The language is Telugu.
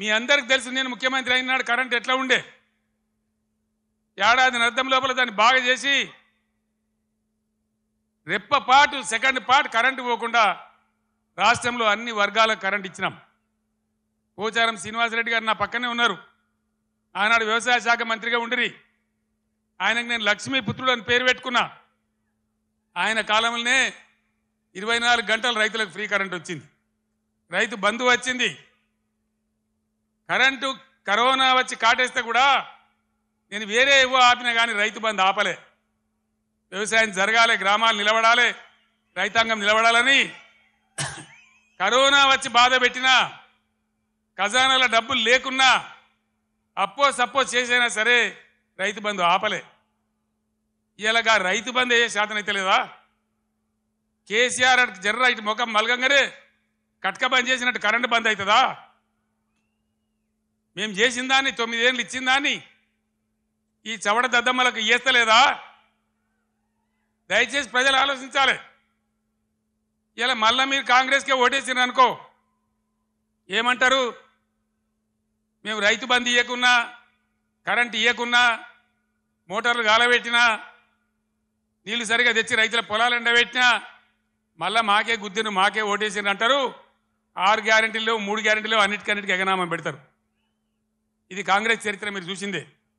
మీ అందరికి తెలుసు నేను ముఖ్యమంత్రి అయినాడు కరెంట్ ఎట్లా ఉండే ఏడాది అర్థం లోపల దాన్ని బాగా చేసి రెప్ప పాటు సెకండ్ పార్ట్ కరెంటు పోకుండా రాష్ట్రంలో అన్ని వర్గాలకు కరెంట్ ఇచ్చినాం పోచారం శ్రీనివాసరెడ్డి గారు నా పక్కనే ఉన్నారు ఆనాడు వ్యవసాయ శాఖ మంత్రిగా ఉండిరి ఆయనకు నేను లక్ష్మీ పుత్రుడు అని పేరు పెట్టుకున్నా ఆయన కాలంలోనే ఇరవై నాలుగు గంటలు రైతులకు ఫ్రీ కరెంట్ వచ్చింది రైతు బంధు వచ్చింది కరెంటు కరోనా వచ్చి కాటేస్తే కూడా నేను వేరే ఏవో ఆపినా కానీ రైతు బంధు ఆపలే వ్యవసాయం జరగాలి గ్రామాలు నిలబడాలి రైతాంగం నిలబడాలని కరోనా వచ్చి బాధ పెట్టినా ఖజానాల డబ్బులు లేకున్నా అప్పో సపో చేసైనా సరే రైతు బంధు ఆపలే ఇలాగా రైతు బంధు ఏ శాతం అయితే లేదా కేసీఆర్ జర్ర ఇటు ముఖం మలగంగానే కట్క బంద్ చేసినట్టు కరెంటు బంద్ అవుతుందా మేము చేసిందాన్ని తొమ్మిదేళ్ళు ఇచ్చిందాన్ని ఈ చవడ దద్దమ్మలకు ఇస్తలేదా దయచేసి ప్రజలు ఆలోచించాలి ఇలా మళ్ళీ మీరు కాంగ్రెస్కే ఓటేసిన అనుకో ఏమంటారు మేము రైతు బంద్ ఇవ్వకున్నా కరెంట్ ఇవ్వకున్నా మోటార్లు గాలబెట్టినా నీళ్ళు సరిగా తెచ్చి రైతుల పొలాలు ఎండబెట్టినా మళ్ళా మాకే గుద్దిను మాకే ఓటేసిన అంటారు ఆరు గ్యారెంటీలు మూడు గ్యారెంటీలు అన్నిటికన్నిటికీ ఎగనామం పెడతారు ఇది కాంగ్రెస్ చరిత్ర మీరు చూసిందే